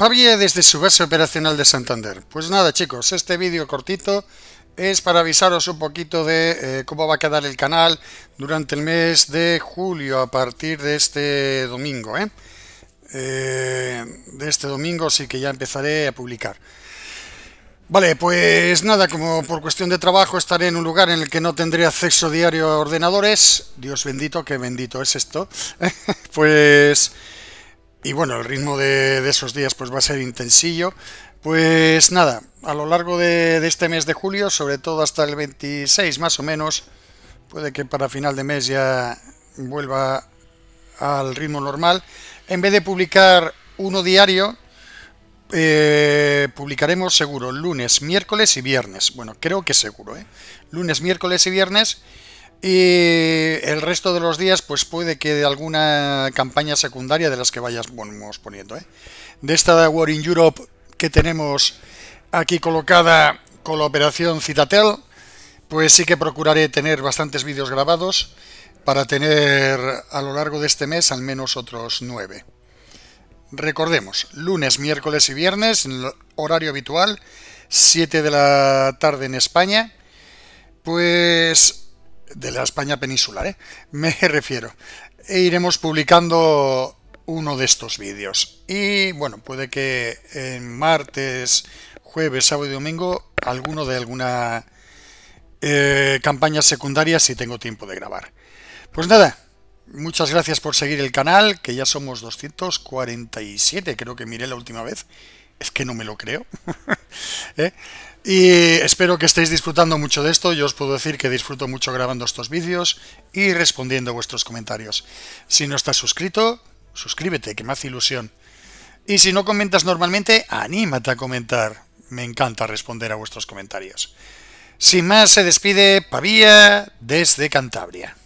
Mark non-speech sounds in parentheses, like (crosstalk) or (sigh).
Pavia desde su base operacional de Santander. Pues nada chicos, este vídeo cortito es para avisaros un poquito de eh, cómo va a quedar el canal durante el mes de julio a partir de este domingo. ¿eh? ¿eh? de este domingo sí que ya empezaré a publicar. Vale, pues nada, como por cuestión de trabajo estaré en un lugar en el que no tendré acceso diario a ordenadores. Dios bendito, qué bendito es esto. (laughs) pues... Y bueno, el ritmo de esos días pues va a ser intensillo. Pues nada, a lo largo de, este mes de julio, sobre todo hasta el 26 más o menos, puede que para final de mes ya vuelva al ritmo normal. En vez de publicar uno diario, eh, publicaremos seguro lunes, miércoles y viernes. Bueno, creo que seguro, ¿eh? Lunes, miércoles y viernes y el resto de los días, pues puede que de alguna campaña secundaria de las que vayas poniendo. ¿eh? De esta War in Europe que tenemos aquí colocada con la operación Citatel, pues sí que procuraré tener bastantes vídeos grabados para tener a lo largo de este mes al menos otros nueve. Recordemos, lunes, miércoles y viernes, en el horario habitual, 7 de la tarde en España. Pues de la España peninsular, ¿eh? me refiero. E iremos publicando uno de estos vídeos. Y bueno, puede que en martes, jueves, sábado y domingo, alguno de alguna eh, campaña secundaria si tengo tiempo de grabar. Pues nada, muchas gracias por seguir el canal, que ya somos 247, creo que miré la última vez es que no me lo creo. (laughs) ¿Eh? Y espero que estéis disfrutando mucho de esto. Yo os puedo decir que disfruto mucho grabando estos vídeos y respondiendo vuestros comentarios. Si no estás suscrito, suscríbete, que me hace ilusión. Y si no comentas normalmente, anímate a comentar. Me encanta responder a vuestros comentarios. Sin más, se despide Pavía desde Cantabria.